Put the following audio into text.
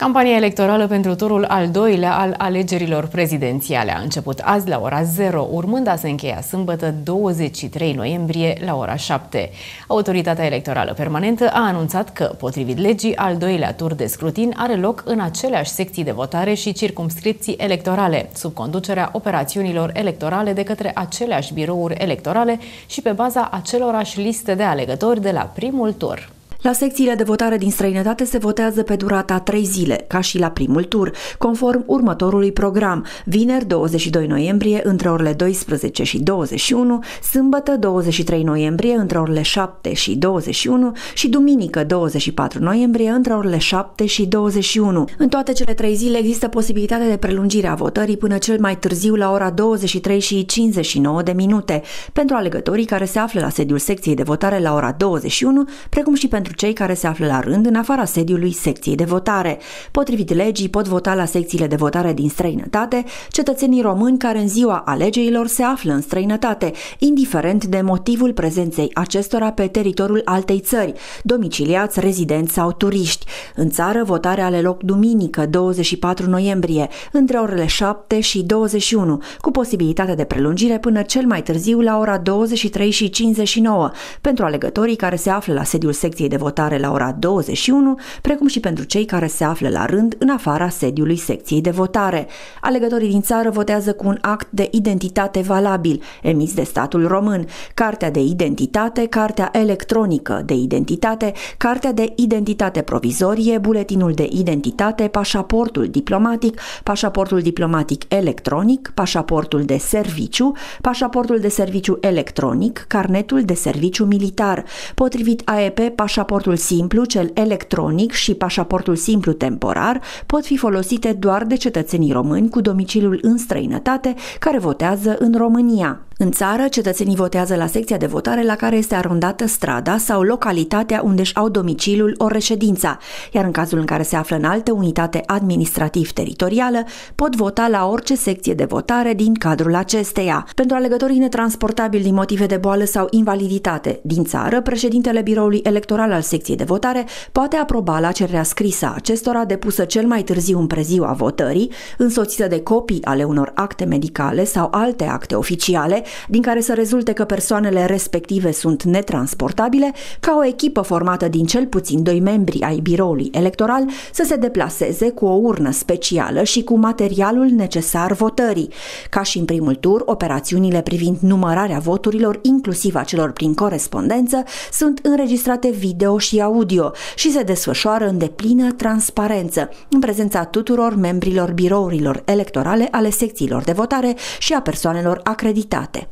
Campania electorală pentru turul al doilea al alegerilor prezidențiale a început azi la ora 0, urmând a se încheia sâmbătă 23 noiembrie la ora 7. Autoritatea Electorală Permanentă a anunțat că, potrivit legii, al doilea tur de scrutin are loc în aceleași secții de votare și circumscripții electorale, sub conducerea operațiunilor electorale de către aceleași birouri electorale și pe baza acelorași liste de alegători de la primul tur. La secțiile de votare din străinătate se votează pe durata 3 zile, ca și la primul tur, conform următorului program, vineri 22 noiembrie între orele 12 și 21, sâmbătă 23 noiembrie între orele 7 și 21 și duminică 24 noiembrie între orele 7 și 21. În toate cele trei zile există posibilitatea de prelungire a votării până cel mai târziu la ora 23 și 59 de minute, pentru alegătorii care se află la sediul secției de votare la ora 21, precum și pentru pentru cei care se află la rând în afara sediului secției de votare. Potrivit legii, pot vota la secțiile de votare din străinătate cetățenii români care în ziua alegerilor se află în străinătate, indiferent de motivul prezenței acestora pe teritoriul altei țări, domiciliați, rezidenți sau turiști. În țară, votarea ale loc duminică, 24 noiembrie, între orele 7 și 21, cu posibilitatea de prelungire până cel mai târziu la ora 23 și 59, pentru alegătorii care se află la sediul secției de votare la ora 21, precum și pentru cei care se află la rând în afara sediului secției de votare. Alegătorii din țară votează cu un act de identitate valabil, emis de statul român, cartea de identitate, cartea electronică de identitate, cartea de identitate provizorie, buletinul de identitate, pașaportul diplomatic, pașaportul diplomatic electronic, pașaportul de serviciu, pașaportul de serviciu electronic, carnetul de serviciu militar. Potrivit AEP, pașaportul pașaportul simplu, cel electronic și pașaportul simplu temporar pot fi folosite doar de cetățenii români cu domiciliul în străinătate care votează în România. În țară, cetățenii votează la secția de votare la care este arondată strada sau localitatea unde își au domiciliul o reședința, iar în cazul în care se află în altă unitate administrativ-teritorială, pot vota la orice secție de votare din cadrul acesteia. Pentru alegătorii netransportabili din motive de boală sau invaliditate din țară, președintele Biroului Electoral al al secției de votare poate aproba la cererea scrisă a acestora depusă cel mai târziu în preziua votării, însoțită de copii ale unor acte medicale sau alte acte oficiale, din care să rezulte că persoanele respective sunt netransportabile, ca o echipă formată din cel puțin doi membri ai biroului electoral să se deplaseze cu o urnă specială și cu materialul necesar votării. Ca și în primul tur, operațiunile privind numărarea voturilor, inclusiv a celor prin corespondență, sunt înregistrate video video și audio și se desfășoară în deplină transparență, în prezența tuturor membrilor birourilor electorale ale secțiilor de votare și a persoanelor acreditate.